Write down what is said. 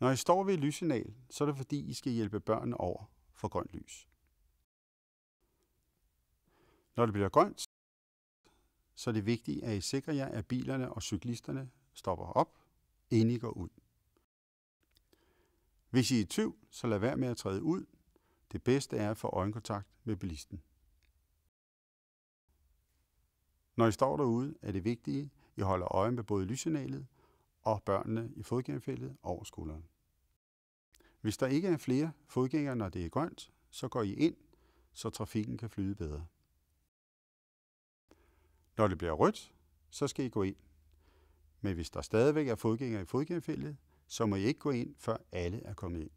Når I står ved et lyssignal, så er det fordi, I skal hjælpe børnene over for grønt lys. Når det bliver grønt, så er det vigtigt, at I sikrer jer, at bilerne og cyklisterne stopper op, inden I går ud. Hvis I er i tvivl, så lad være med at træde ud. Det bedste er at få øjenkontakt med bilisten. Når I står derude, er det vigtigt, at I holder øje med både lyssignalet og børnene i fodgængerfeltet over skulderen. Hvis der ikke er flere fodgængere, når det er grønt, så går I ind, så trafikken kan flyde bedre. Når det bliver rødt, så skal I gå ind. Men hvis der stadigvæk er fodgængere i fodgængerfeltet, så må I ikke gå ind, før alle er kommet ind.